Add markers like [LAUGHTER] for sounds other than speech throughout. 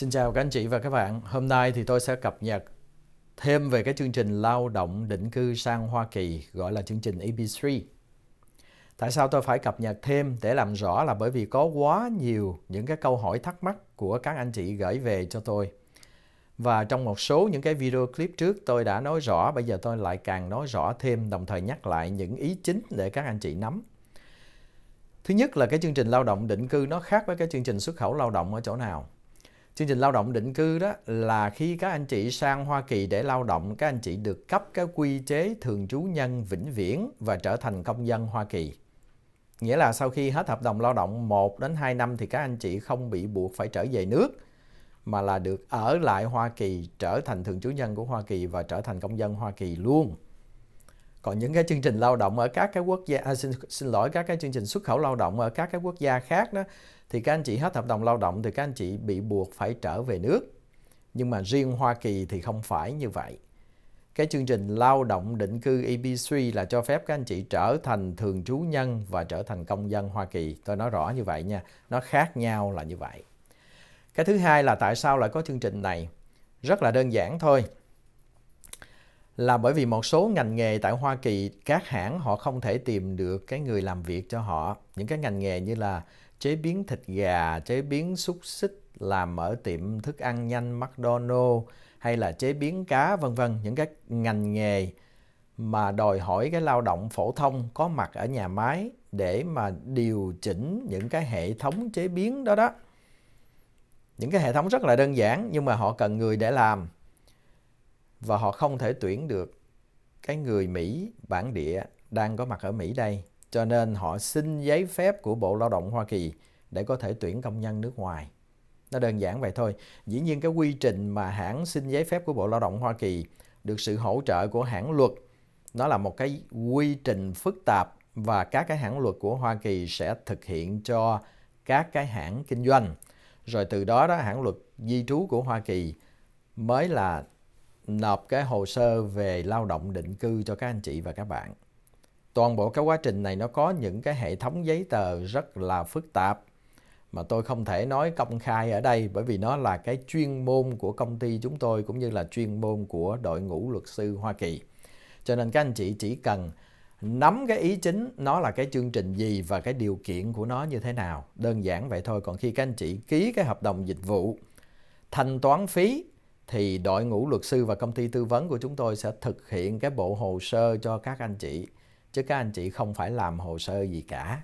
Xin chào các anh chị và các bạn. Hôm nay thì tôi sẽ cập nhật thêm về cái chương trình lao động định cư sang Hoa Kỳ gọi là chương trình EB3. Tại sao tôi phải cập nhật thêm để làm rõ là bởi vì có quá nhiều những cái câu hỏi thắc mắc của các anh chị gửi về cho tôi. Và trong một số những cái video clip trước tôi đã nói rõ, bây giờ tôi lại càng nói rõ thêm đồng thời nhắc lại những ý chính để các anh chị nắm. Thứ nhất là cái chương trình lao động định cư nó khác với cái chương trình xuất khẩu lao động ở chỗ nào? chương trình lao động định cư đó là khi các anh chị sang Hoa Kỳ để lao động, các anh chị được cấp cái quy chế thường trú nhân vĩnh viễn và trở thành công dân Hoa Kỳ. Nghĩa là sau khi hết hợp đồng lao động 1 đến 2 năm thì các anh chị không bị buộc phải trở về nước mà là được ở lại Hoa Kỳ, trở thành thường trú nhân của Hoa Kỳ và trở thành công dân Hoa Kỳ luôn còn những cái chương trình lao động ở các cái quốc gia à, xin, xin lỗi các cái chương trình xuất khẩu lao động ở các cái quốc gia khác đó thì các anh chị hết hợp đồng lao động thì các anh chị bị buộc phải trở về nước nhưng mà riêng Hoa Kỳ thì không phải như vậy cái chương trình lao động định cư EB3 là cho phép các anh chị trở thành thường trú nhân và trở thành công dân Hoa Kỳ. Tôi nói rõ như vậy nha, nó khác nhau là như vậy. Cái thứ hai là tại sao lại có chương trình này? Rất là đơn giản thôi là bởi vì một số ngành nghề tại Hoa Kỳ các hãng họ không thể tìm được cái người làm việc cho họ những cái ngành nghề như là chế biến thịt gà chế biến xúc xích làm ở tiệm thức ăn nhanh McDonald's hay là chế biến cá vân vân những cái ngành nghề mà đòi hỏi cái lao động phổ thông có mặt ở nhà máy để mà điều chỉnh những cái hệ thống chế biến đó đó những cái hệ thống rất là đơn giản nhưng mà họ cần người để làm và họ không thể tuyển được cái người Mỹ bản địa đang có mặt ở Mỹ đây. Cho nên họ xin giấy phép của Bộ Lao động Hoa Kỳ để có thể tuyển công nhân nước ngoài. Nó đơn giản vậy thôi. Dĩ nhiên cái quy trình mà hãng xin giấy phép của Bộ Lao động Hoa Kỳ được sự hỗ trợ của hãng luật nó là một cái quy trình phức tạp và các cái hãng luật của Hoa Kỳ sẽ thực hiện cho các cái hãng kinh doanh. Rồi từ đó đó hãng luật di trú của Hoa Kỳ mới là nộp cái hồ sơ về lao động định cư cho các anh chị và các bạn. Toàn bộ cái quá trình này nó có những cái hệ thống giấy tờ rất là phức tạp mà tôi không thể nói công khai ở đây bởi vì nó là cái chuyên môn của công ty chúng tôi cũng như là chuyên môn của đội ngũ luật sư Hoa Kỳ. Cho nên các anh chị chỉ cần nắm cái ý chính nó là cái chương trình gì và cái điều kiện của nó như thế nào. Đơn giản vậy thôi. Còn khi các anh chị ký cái hợp đồng dịch vụ, thanh toán phí thì đội ngũ luật sư và công ty tư vấn của chúng tôi sẽ thực hiện cái bộ hồ sơ cho các anh chị chứ các anh chị không phải làm hồ sơ gì cả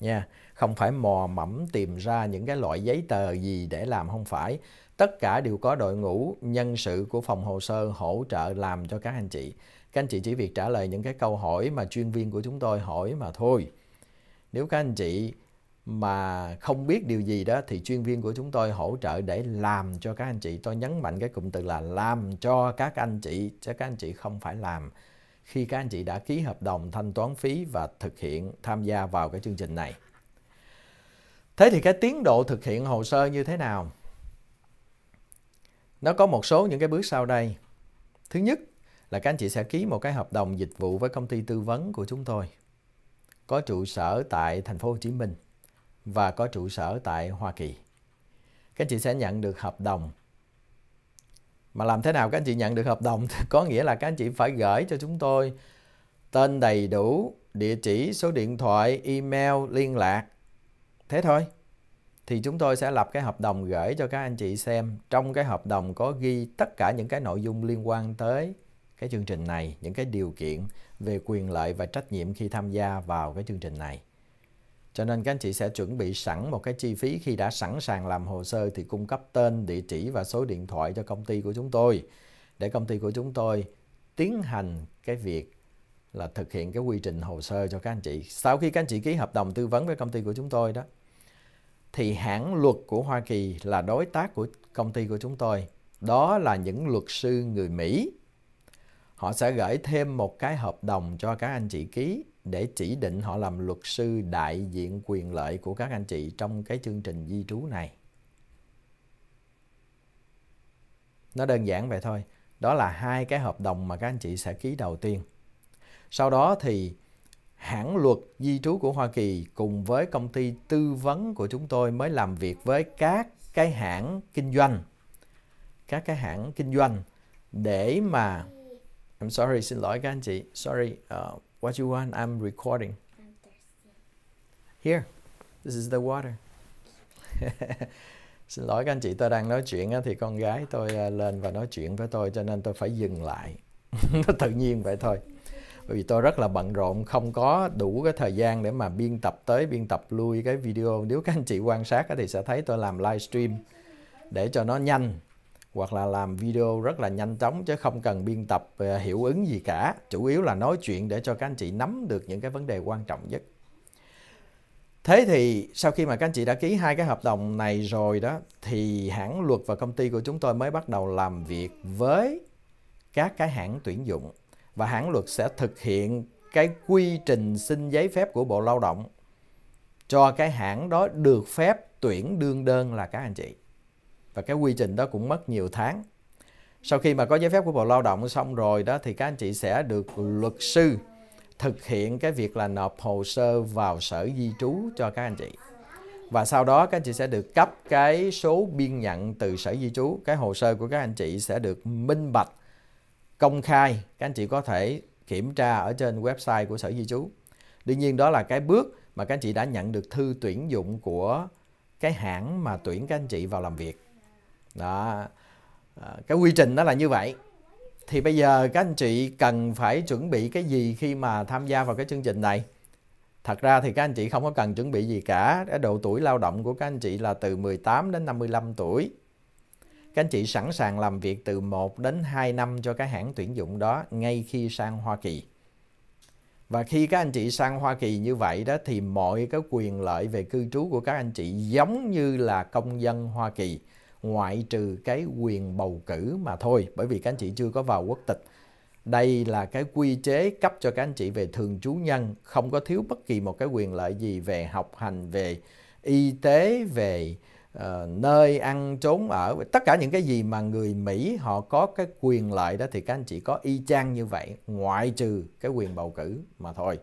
nha không phải mò mẫm tìm ra những cái loại giấy tờ gì để làm không phải tất cả đều có đội ngũ nhân sự của phòng hồ sơ hỗ trợ làm cho các anh chị các anh chị chỉ việc trả lời những cái câu hỏi mà chuyên viên của chúng tôi hỏi mà thôi nếu các anh chị mà không biết điều gì đó thì chuyên viên của chúng tôi hỗ trợ để làm cho các anh chị tôi nhấn mạnh cái cụm từ là làm cho các anh chị chứ các anh chị không phải làm khi các anh chị đã ký hợp đồng thanh toán phí và thực hiện tham gia vào cái chương trình này thế thì cái tiến độ thực hiện hồ sơ như thế nào nó có một số những cái bước sau đây thứ nhất là các anh chị sẽ ký một cái hợp đồng dịch vụ với công ty tư vấn của chúng tôi có trụ sở tại thành phố Hồ Chí Minh và có trụ sở tại Hoa Kỳ. Các anh chị sẽ nhận được hợp đồng. Mà làm thế nào các anh chị nhận được hợp đồng? [LAUGHS] có nghĩa là các anh chị phải gửi cho chúng tôi tên đầy đủ, địa chỉ, số điện thoại, email, liên lạc. Thế thôi. Thì chúng tôi sẽ lập cái hợp đồng gửi cho các anh chị xem. Trong cái hợp đồng có ghi tất cả những cái nội dung liên quan tới cái chương trình này, những cái điều kiện về quyền lợi và trách nhiệm khi tham gia vào cái chương trình này. Cho nên các anh chị sẽ chuẩn bị sẵn một cái chi phí khi đã sẵn sàng làm hồ sơ thì cung cấp tên, địa chỉ và số điện thoại cho công ty của chúng tôi để công ty của chúng tôi tiến hành cái việc là thực hiện cái quy trình hồ sơ cho các anh chị. Sau khi các anh chị ký hợp đồng tư vấn với công ty của chúng tôi đó thì hãng luật của Hoa Kỳ là đối tác của công ty của chúng tôi. Đó là những luật sư người Mỹ. Họ sẽ gửi thêm một cái hợp đồng cho các anh chị ký để chỉ định họ làm luật sư đại diện quyền lợi của các anh chị trong cái chương trình di trú này. Nó đơn giản vậy thôi. Đó là hai cái hợp đồng mà các anh chị sẽ ký đầu tiên. Sau đó thì hãng luật di trú của Hoa Kỳ cùng với công ty tư vấn của chúng tôi mới làm việc với các cái hãng kinh doanh. Các cái hãng kinh doanh để mà I'm sorry xin lỗi các anh chị. Sorry. Uh, What you want? I'm recording. Here, this is the water. [LAUGHS] Xin lỗi các anh chị, tôi đang nói chuyện thì con gái tôi à, lên và nói chuyện với tôi cho nên tôi phải dừng lại. [LAUGHS] Nó tự nhiên vậy thôi. Bởi vì tôi rất là bận rộn, không có đủ cái thời gian để mà biên tập tới, biên tập lui cái video. Nếu các anh chị quan sát thì sẽ thấy tôi làm livestream để cho nó nhanh hoặc là làm video rất là nhanh chóng chứ không cần biên tập ờ, hiệu ứng gì cả chủ yếu là nói chuyện để cho các anh chị nắm được những cái vấn đề quan trọng nhất thế thì sau khi mà các anh chị đã ký hai cái hợp đồng này rồi đó thì hãng luật và công ty của chúng tôi mới bắt đầu làm việc với các cái hãng tuyển dụng và hãng luật sẽ thực hiện cái quy trình xin giấy phép của bộ lao động cho cái hãng đó được phép tuyển đương đơn là các anh chị và cái quy trình đó cũng mất nhiều tháng sau khi mà có giấy phép của Bộ Lao động xong rồi đó thì các anh chị sẽ được luật sư thực hiện cái việc là nộp hồ sơ vào sở di trú cho các anh chị và sau đó các anh chị sẽ được cấp cái số biên nhận từ sở di trú cái hồ sơ của các anh chị sẽ được minh bạch công khai các anh chị có thể kiểm tra ở trên website của sở di trú đương nhiên đó là cái bước mà các anh chị đã nhận được thư tuyển dụng của cái hãng mà tuyển các anh chị vào làm việc đó ờ, cái quy trình nó là như vậy thì bây giờ các anh chị cần phải chuẩn bị cái gì khi mà tham gia vào cái chương trình này thật ra thì các anh chị không có cần chuẩn bị gì cả cái độ tuổi lao động của các anh chị là từ 18 đến 55 tuổi các anh chị sẵn sàng làm việc từ 1 đến 2 năm cho cái hãng tuyển dụng đó ngay khi sang Hoa Kỳ. Và khi các anh chị sang Hoa Kỳ như vậy đó thì mọi cái quyền lợi về cư trú của các anh chị giống như là công dân Hoa Kỳ ngoại trừ cái quyền bầu cử mà thôi bởi vì các anh chị chưa có vào quốc tịch đây là cái quy chế cấp cho các anh chị về thường trú nhân không có thiếu bất kỳ một cái quyền lợi gì về học hành về y tế về uh, nơi ăn trốn ở tất cả những cái gì mà người mỹ họ có cái quyền lợi đó thì các anh chị có y chang như vậy ngoại trừ cái quyền bầu cử mà thôi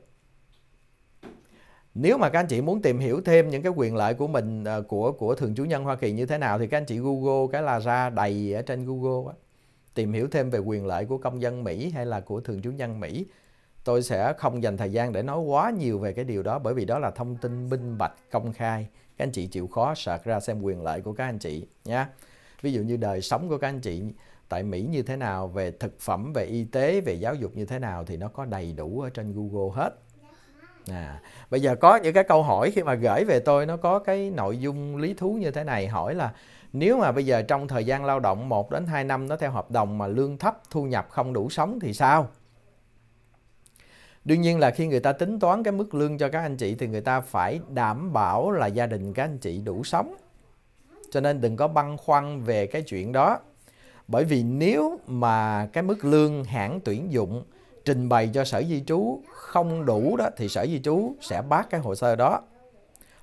nếu mà các anh chị muốn tìm hiểu thêm những cái quyền lợi của mình ờ, của của thường trú nhân Hoa Kỳ như thế nào thì các anh chị Google cái là ra đầy ở trên Google á. tìm hiểu thêm về quyền lợi của công dân Mỹ hay là của thường trú nhân Mỹ tôi sẽ không dành thời gian để nói quá nhiều về cái điều đó bởi vì đó là thông tin minh bạch công khai các anh chị chịu khó sạc ra xem quyền lợi của các anh chị nhé ví dụ như đời sống của các anh chị tại Mỹ như thế nào về thực phẩm về y tế về giáo dục như thế nào thì nó có đầy đủ ở trên Google hết à bây giờ có những cái câu hỏi khi mà gửi về tôi nó có cái nội dung lý thú như thế này hỏi là nếu mà bây giờ trong thời gian lao động 1 đến 2 năm nó theo hợp đồng mà lương thấp thu nhập không đủ sống thì sao đương nhiên là khi người ta tính toán cái mức lương cho các anh chị thì người ta phải đảm bảo là gia đình các anh chị đủ sống cho nên đừng có băn khoăn về cái chuyện đó bởi vì nếu mà cái mức lương hãng tuyển dụng trình bày cho sở di trú không đủ đó thì sở di trú sẽ bác cái hồ sơ đó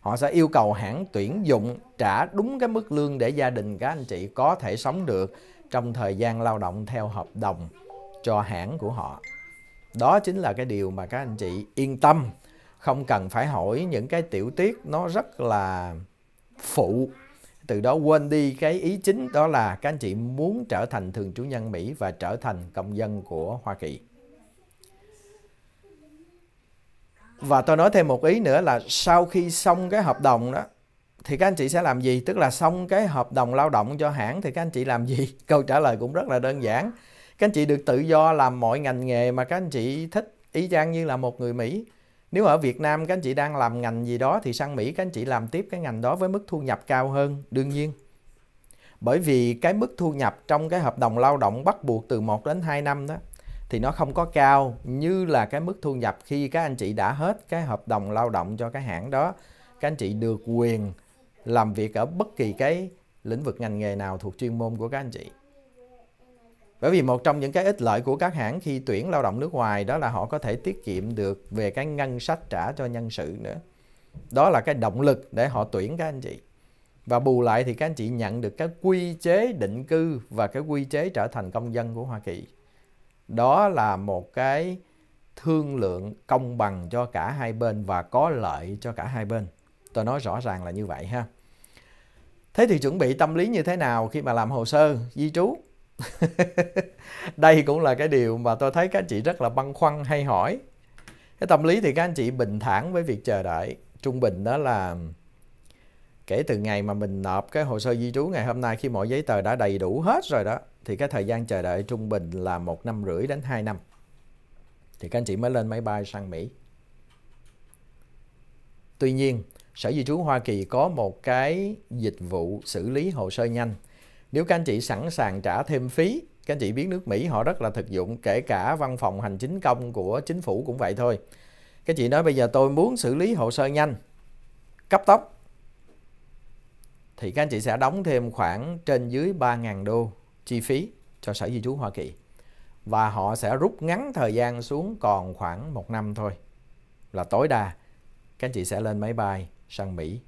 họ sẽ yêu cầu hãng tuyển dụng trả đúng cái mức lương để gia đình các anh chị có thể sống được trong thời gian lao động theo hợp đồng cho hãng của họ đó chính là cái điều mà các anh chị yên tâm không cần phải hỏi những cái tiểu tiết nó rất là phụ từ đó quên đi cái ý chính đó là các anh chị muốn trở thành thường trú nhân Mỹ và trở thành công dân của Hoa Kỳ và tôi nói thêm một ý nữa là sau khi xong cái hợp đồng đó thì các anh chị sẽ làm gì tức là xong cái hợp đồng lao động cho hãng thì các anh chị làm gì [LAUGHS] câu trả lời cũng rất là đơn giản các anh chị được tự do làm mọi ngành nghề mà các anh chị thích ý chang như là một người mỹ nếu ở Việt Nam các anh chị đang làm ngành gì đó thì sang Mỹ các anh chị làm tiếp cái ngành đó với mức thu nhập cao hơn, đương nhiên. Bởi vì cái mức thu nhập trong cái hợp đồng lao động bắt buộc từ 1 đến 2 năm đó thì nó không có cao như là cái mức thu nhập khi các anh chị đã hết cái hợp đồng lao động cho cái hãng đó các anh chị được quyền làm việc ở bất kỳ cái lĩnh vực ngành nghề nào thuộc chuyên môn của các anh chị bởi vì một trong những cái ích lợi của các hãng khi tuyển lao động nước ngoài đó là họ có thể tiết kiệm được về cái ngân sách trả cho nhân sự nữa đó là cái động lực để họ tuyển các anh chị và bù lại thì các anh chị nhận được cái quy chế định cư và cái quy chế trở thành công dân của Hoa Kỳ đó là một cái thương lượng công bằng cho cả hai bên và có lợi cho cả hai bên tôi nói rõ ràng là như vậy ha thế thì chuẩn bị tâm lý như thế nào khi mà làm hồ sơ di trú [LAUGHS] đây cũng là cái điều mà tôi thấy các anh chị rất là băn khoăn hay hỏi cái tâm lý thì các anh chị bình thản với việc chờ đợi trung bình đó là kể từ ngày mà mình nộp cái hồ sơ di trú ngày hôm nay khi mọi giấy tờ đã đầy đủ hết rồi đó thì cái thời gian chờ đợi trung bình là một năm rưỡi đến 2 năm thì các anh chị mới lên máy bay sang Mỹ tuy nhiên sở di trú Hoa Kỳ có một cái dịch vụ xử lý hồ sơ nhanh nếu các anh chị sẵn sàng trả thêm phí các anh chị biết nước Mỹ họ rất là thực dụng kể cả văn phòng hành chính công của chính phủ cũng vậy thôi các chị nói bây giờ tôi muốn xử lý hồ sơ nhanh cấp tốc thì các anh chị sẽ đóng thêm khoảng trên dưới 3.000 đô chi phí cho Sở Di trú Hoa Kỳ và họ sẽ rút ngắn thời gian xuống còn khoảng một năm thôi là tối đa các anh chị sẽ lên máy bay sang Mỹ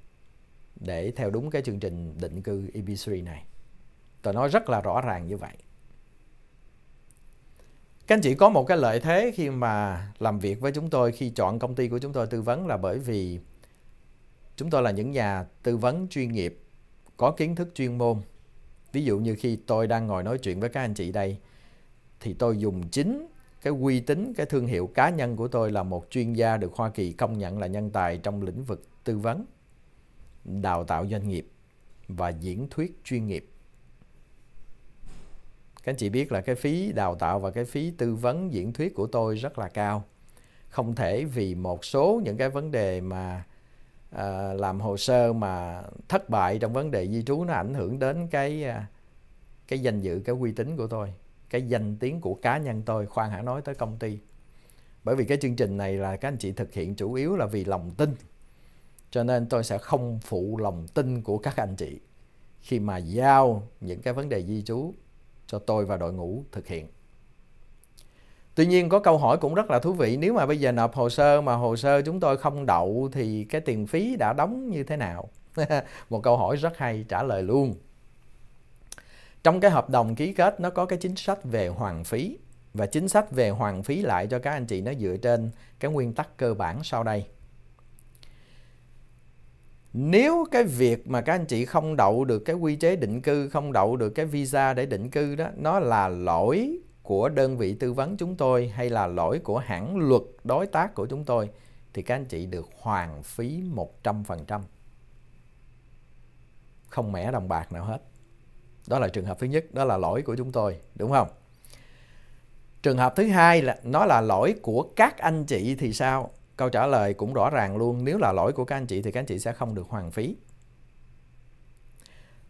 để theo đúng cái chương trình định cư EB3 này. Tôi nói rất là rõ ràng như vậy. Các anh chị có một cái lợi thế khi mà làm việc với chúng tôi, khi chọn công ty của chúng tôi tư vấn là bởi vì chúng tôi là những nhà tư vấn chuyên nghiệp có kiến thức chuyên môn. Ví dụ như khi tôi đang ngồi nói chuyện với các anh chị đây thì tôi dùng chính cái uy tín, cái thương hiệu cá nhân của tôi là một chuyên gia được Hoa Kỳ công nhận là nhân tài trong lĩnh vực tư vấn, đào tạo doanh nghiệp và diễn thuyết chuyên nghiệp. Các anh chị biết là cái phí đào tạo và cái phí tư vấn diễn thuyết của tôi rất là cao. Không thể vì một số những cái vấn đề mà à, làm hồ sơ mà thất bại trong vấn đề di trú nó ảnh hưởng đến cái ờ, cái danh dự cái uy tín của tôi cái danh tiếng của cá nhân tôi khoan hãy nói tới công ty bởi vì cái chương trình này là các anh chị thực hiện chủ yếu là vì lòng tin cho nên tôi sẽ không phụ lòng tin của các anh chị khi mà giao những cái vấn đề di trú cho tôi và đội ngũ thực hiện Tuy nhiên có câu hỏi cũng rất là thú vị nếu mà bây giờ nộp hồ sơ mà hồ sơ chúng tôi không đậu thì cái tiền phí đã đóng như thế nào? [LAUGHS] Một câu hỏi rất hay trả lời luôn. Trong cái hợp đồng ký kết nó có cái chính sách về hoàn phí và chính sách về hoàn phí lại cho các anh chị nó dựa trên cái nguyên tắc cơ bản sau đây. Nếu cái việc mà các anh chị không đậu được cái quy chế định cư, không đậu được cái visa để định cư đó, nó là lỗi của đơn vị tư vấn chúng tôi hay là lỗi của hãng luật đối tác của chúng tôi thì các anh chị được hoàn phí 100%. Không mẻ đồng bạc nào hết. Đó là trường hợp thứ nhất, đó là lỗi của chúng tôi, đúng không? Trường hợp thứ hai là nó là lỗi của các anh chị thì sao? Câu trả lời cũng rõ ràng luôn, nếu là lỗi của các anh chị thì các anh chị sẽ không được hoàn phí.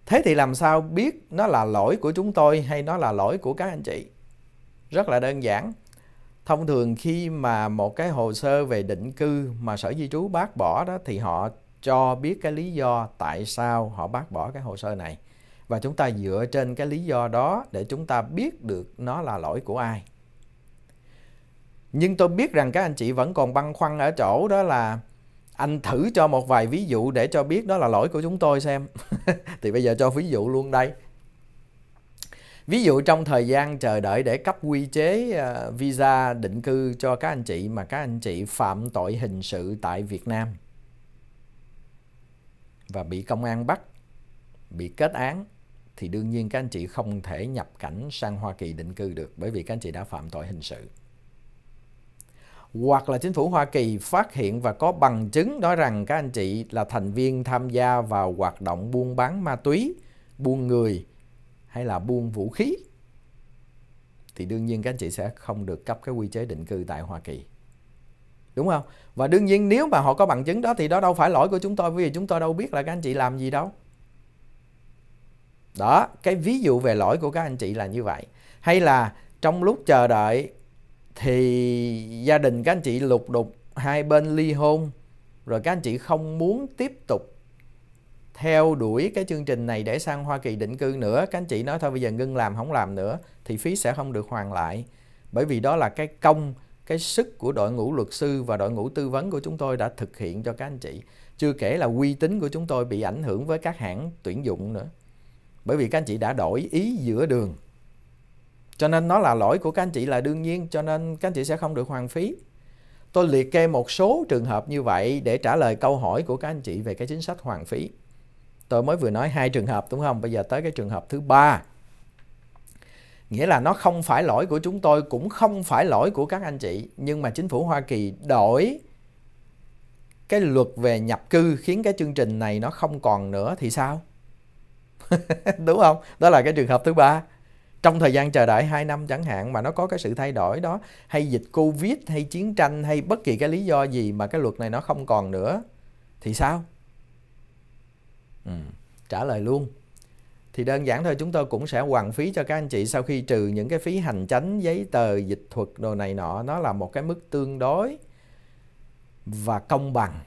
Thế thì làm sao biết nó là lỗi của chúng tôi hay nó là lỗi của các anh chị? rất là đơn giản thông thường khi mà một cái hồ sơ về định cư mà sở di trú bác bỏ đó thì họ cho biết cái lý do tại sao họ bác bỏ cái hồ sơ này và chúng ta dựa trên cái lý do đó để chúng ta biết được nó là lỗi của ai nhưng tôi biết rằng các anh chị vẫn còn băn khoăn ở chỗ đó là anh thử cho một vài ví dụ để cho biết đó là lỗi của chúng tôi xem [LAUGHS] thì bây giờ cho ví dụ luôn đây ví dụ trong thời gian chờ đợi để cấp quy chế ờ, visa định cư cho các anh chị mà các anh chị phạm tội hình sự tại Việt Nam và bị công an bắt bị kết án thì đương nhiên các anh chị không thể nhập cảnh sang Hoa Kỳ định cư được bởi vì các anh chị đã phạm tội hình sự hoặc là chính phủ Hoa Kỳ phát hiện và có bằng chứng nói rằng các anh chị là thành viên tham gia vào hoạt động buôn bán ma túy, buôn người, hay là buông vũ khí thì đương nhiên các anh chị sẽ không được cấp cái quy chế định cư tại Hoa Kỳ. Đúng không? Và đương nhiên nếu mà họ có bằng chứng đó thì đó đâu phải lỗi của chúng tôi vì chúng tôi đâu biết là các anh chị làm gì đâu. Đó, cái ví dụ về lỗi của các anh chị là như vậy. Hay là trong lúc chờ đợi thì gia đình các anh chị lục đục hai bên ly hôn rồi các anh chị không muốn tiếp tục theo đuổi cái chương trình này để sang Hoa Kỳ định cư nữa các anh chị nói thôi bây giờ ngưng làm không làm nữa thì phí sẽ không được hoàn lại bởi vì đó là cái công cái sức của đội ngũ luật sư và đội ngũ tư vấn của chúng tôi đã thực hiện cho các anh chị chưa kể là uy tín của chúng tôi bị ảnh hưởng với các hãng tuyển dụng nữa bởi vì các anh chị đã đổi ý giữa đường cho nên nó là lỗi của các anh chị là đương nhiên cho nên các anh chị sẽ không được hoàn phí tôi liệt kê một số trường hợp như vậy để trả lời câu hỏi của các anh chị về cái chính sách hoàn phí tôi mới vừa nói hai trường hợp đúng không bây giờ tới cái trường hợp thứ ba nghĩa là nó không phải lỗi của chúng tôi cũng không phải lỗi của các anh chị nhưng mà chính phủ hoa kỳ đổi cái luật về nhập cư khiến cái chương trình này nó không còn nữa thì sao [LAUGHS] đúng không đó là cái trường hợp thứ ba trong thời gian chờ đợi 2 năm chẳng hạn mà nó có cái sự thay đổi đó hay dịch covid hay chiến tranh hay bất kỳ cái lý do gì mà cái luật này nó không còn nữa thì sao Ừ. trả lời luôn thì đơn giản thôi chúng tôi cũng sẽ hoàn phí cho các anh chị sau khi trừ những cái phí hành chánh giấy tờ dịch thuật đồ này nọ nó là một cái mức tương đối và công bằng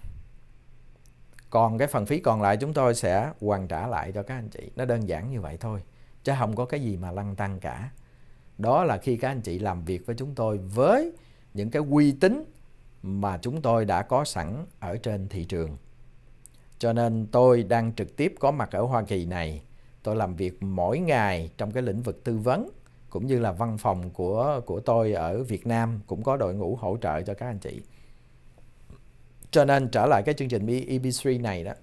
còn cái phần phí còn lại chúng tôi sẽ hoàn trả lại cho các anh chị nó đơn giản như vậy thôi chứ không có cái gì mà lăng tăng cả đó là khi các anh chị làm việc với chúng tôi với những cái uy tín mà chúng tôi đã có sẵn ở trên thị trường cho nên tôi đang trực tiếp có mặt ở Hoa Kỳ này. Tôi làm việc mỗi ngày trong cái lĩnh vực tư vấn cũng như là văn phòng của của tôi ở Việt Nam cũng có đội ngũ hỗ trợ cho các anh chị. Cho nên trở lại cái chương trình EB3 này đó.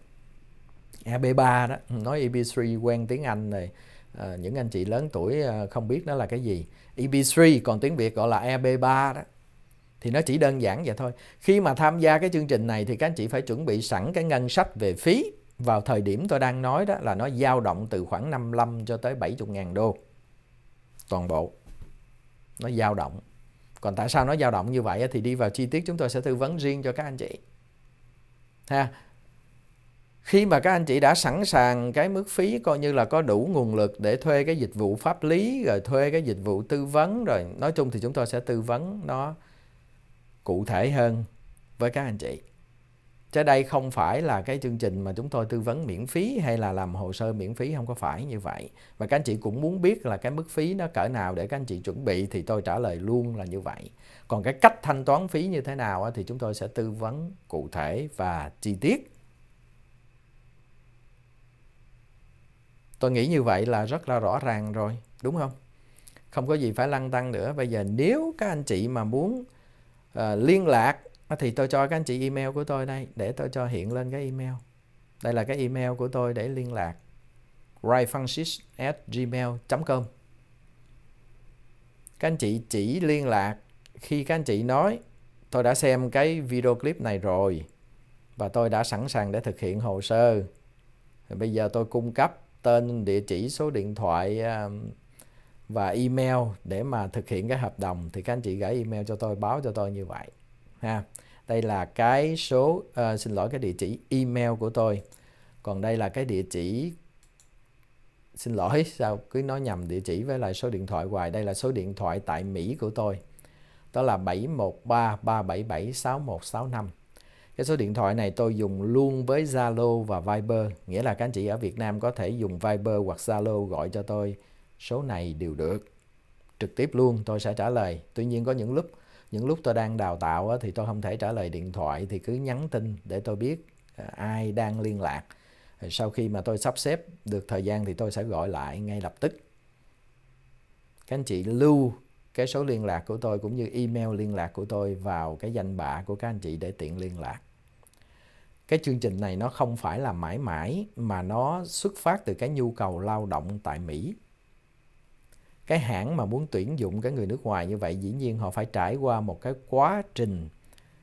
EB3 đó, nói EB3 quen tiếng Anh này, à, những anh chị lớn tuổi ờ, không biết nó là cái gì. EB3 còn tiếng Việt gọi là EB3 đó thì nó chỉ đơn giản vậy thôi khi mà tham gia cái chương trình này thì các anh chị phải chuẩn bị sẵn cái ngân sách về phí vào thời điểm tôi đang nói đó là nó dao động từ khoảng 55 cho tới 70 ngàn đô toàn bộ nó dao động còn tại sao nó dao động như vậy thì đi vào chi tiết chúng tôi sẽ tư vấn riêng cho các anh chị ha khi mà các anh chị đã sẵn sàng cái mức phí coi như là có đủ nguồn lực để thuê cái dịch vụ pháp lý rồi thuê cái dịch vụ tư vấn rồi nói chung thì chúng tôi sẽ tư vấn nó cụ thể hơn với các anh chị chứ đây không phải là cái chương trình mà chúng tôi tư vấn miễn phí hay là làm hồ sơ miễn phí không có phải như vậy và các anh chị cũng muốn biết là cái mức phí nó cỡ nào để các anh chị chuẩn bị thì tôi trả lời luôn là như vậy còn cái cách thanh toán phí như thế nào thì chúng tôi sẽ tư vấn cụ thể và chi tiết tôi nghĩ như vậy là rất là rõ ràng rồi đúng không không có gì phải lăn tăng nữa bây giờ nếu các anh chị mà muốn uh, liên lạc à, thì tôi cho các anh chị email của tôi đây để tôi cho hiện lên cái email đây là cái email của tôi để liên lạc rifrancis at gmail com các anh chị chỉ liên lạc khi các anh chị nói tôi đã xem cái video clip này rồi và tôi đã sẵn sàng để thực hiện hồ sơ thì bây giờ tôi cung cấp tên địa chỉ số điện thoại và email để mà thực hiện cái hợp đồng thì các anh chị gửi email cho tôi báo cho tôi như vậy ha đây là cái số à, xin lỗi cái địa chỉ email của tôi còn đây là cái địa chỉ xin lỗi sao cứ nói nhầm địa chỉ với lại số điện thoại hoài đây là số điện thoại tại Mỹ của tôi đó là 713 377 6165 cái số điện thoại này tôi dùng luôn với Zalo và Viber nghĩa là các anh chị ở Việt Nam có thể dùng Viber hoặc Zalo gọi cho tôi số này đều được trực tiếp luôn tôi sẽ trả lời tuy nhiên có những lúc những lúc tôi đang đào tạo thì tôi không thể trả lời điện thoại thì cứ nhắn tin để tôi biết à, ai đang liên lạc sau khi mà tôi sắp xếp được thời gian thì tôi sẽ gọi lại ngay lập tức các anh chị lưu cái số liên lạc của tôi cũng như email liên lạc của tôi vào cái danh bạ của các anh chị để tiện liên lạc cái chương trình này nó không phải là mãi mãi mà nó xuất phát từ cái nhu cầu lao động tại Mỹ cái hãng mà muốn tuyển dụng cái người nước ngoài như vậy dĩ nhiên họ phải trải qua một cái quá trình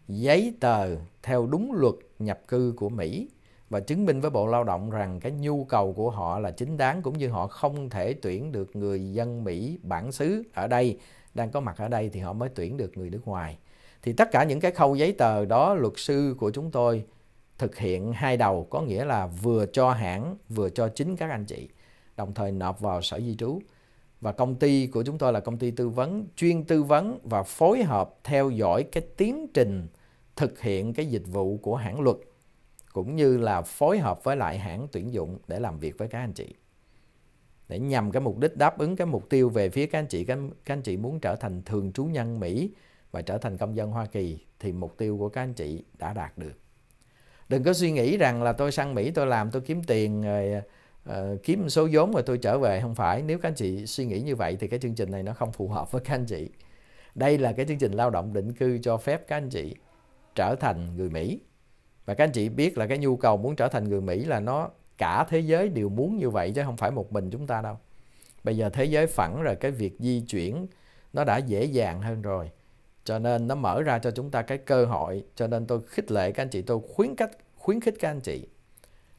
giấy tờ theo đúng luật nhập cư của Mỹ và chứng minh với Bộ Lao động rằng cái nhu cầu của họ là chính đáng cũng như họ không thể tuyển được người dân Mỹ bản xứ ở đây đang có mặt ở đây thì họ mới tuyển được người nước ngoài. Thì tất cả những cái khâu giấy tờ đó luật sư của chúng tôi thực hiện hai đầu có nghĩa là vừa cho hãng vừa cho chính các anh chị đồng thời nộp vào sở di trú và công ty của chúng tôi là công ty tư vấn chuyên tư vấn và phối hợp theo dõi cái tiến trình thực hiện cái dịch vụ của hãng luật cũng như là phối hợp với lại hãng tuyển dụng để làm việc với các anh chị để nhằm cái mục đích đáp ứng cái mục tiêu về phía các anh chị các, các anh chị muốn trở thành thường trú nhân Mỹ và trở thành công dân Hoa Kỳ thì mục tiêu của các anh chị đã đạt được đừng có suy nghĩ rằng là tôi sang Mỹ tôi làm tôi kiếm tiền rồi uh, kiếm số vốn rồi tôi trở về không phải nếu các anh chị suy nghĩ như vậy thì cái chương trình này nó không phù hợp với các anh chị đây là cái chương trình lao động định cư cho phép các anh chị trở thành người Mỹ và các anh chị biết là cái nhu cầu muốn trở thành người Mỹ là nó cả thế giới đều muốn như vậy chứ không phải một mình chúng ta đâu bây giờ thế giới phẳng rồi cái việc di chuyển nó đã dễ dàng hơn rồi cho nên nó mở ra cho chúng ta cái cơ hội cho nên tôi khích lệ các anh chị tôi khuyến cách khuyến khích các anh chị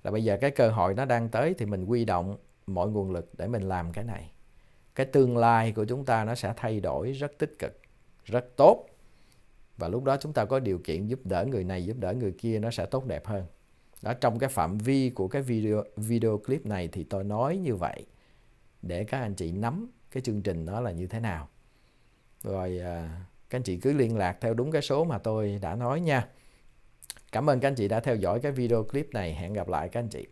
là bây giờ cái cơ hội nó đang tới thì mình quy động mọi nguồn lực để mình làm cái này cái tương lai của chúng ta nó sẽ thay đổi rất tích cực rất tốt và lúc đó chúng ta có điều kiện giúp đỡ người này giúp đỡ người kia nó sẽ tốt đẹp hơn đó trong cái phạm vi của cái video video clip này thì tôi nói như vậy để các anh chị nắm cái chương trình đó là như thế nào rồi à, các anh chị cứ liên lạc theo đúng cái số mà tôi đã nói nha Cảm ơn các anh chị đã theo dõi cái video clip này. Hẹn gặp lại các anh chị.